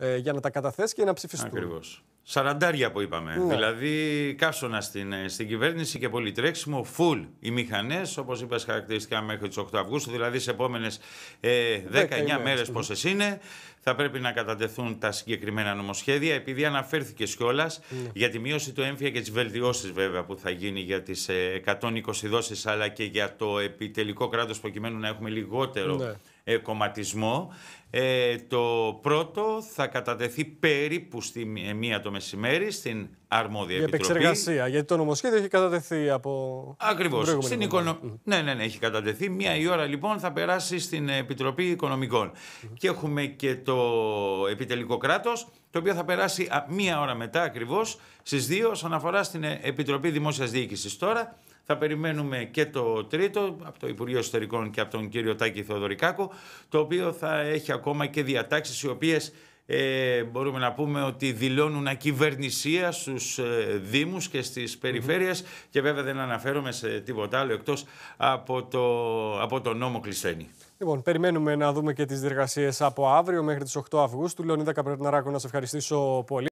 Ε, για να τα καταθέσεις και να ψηφιστούν. Ακριβώς. Σαραντάρια που είπαμε. Ναι. Δηλαδή, κάψωνα στην, ε, στην κυβέρνηση και πολύ τρέξιμο, φουλ οι μηχανές, όπως είπες χαρακτηριστικά μέχρι τις 8 Αυγούστου, δηλαδή σε επόμενες 19 μέρε, πόσε είναι, θα πρέπει να κατατεθούν τα συγκεκριμένα νομοσχέδια. Επειδή αναφέρθηκες κιόλας ναι. για τη μείωση του έμφυα και τις βελτιώσεις, βέβαια, που θα γίνει για τις 120 δόσεις, αλλά και για το επιτελικό κράτος προκειμένου να έχουμε λιγότερο. Ναι. Ε, κομματισμό. Ε, το πρώτο θα κατατεθεί περίπου στη ε, μία το μεσημέρι στην αρμόδια επιτροπή. επιτροπή. επεξεργασία, γιατί το νομοσχέδιο έχει κατατεθεί από. Ακριβώς. Στην Ναι, ναι, ναι, έχει κατατεθεί. Μία η ώρα λοιπόν θα περάσει στην Επιτροπή Οικονομικών. Και έχουμε και το επιτελικό κράτος, το οποίο θα περάσει μία ώρα μετά ακριβώς στις δύο όσον αφορά στην ε, Επιτροπή δημόσιας διοίκησης Τώρα θα περιμένουμε και το τρίτο από το Υπουργείο Εσωτερικών και από τον κύριο Τάκη Θεοδωρικάκο, το οποίο θα έχει ακόμα και διατάξεις οι οποίες ε, μπορούμε να πούμε ότι δηλώνουν ακυβερνησία στους ε, δήμους και στις περιφερειες και βέβαια δεν αναφέρομαι σε τίποτα άλλο εκτός από το, από το νόμο Κλεισθένη. Λοιπόν, περιμένουμε να δούμε και τις διεργασίες από αύριο μέχρι τις 8 Αυγούστου. Λεωνίδα Καπρετναράκο, να σε ευχαριστήσω πολύ.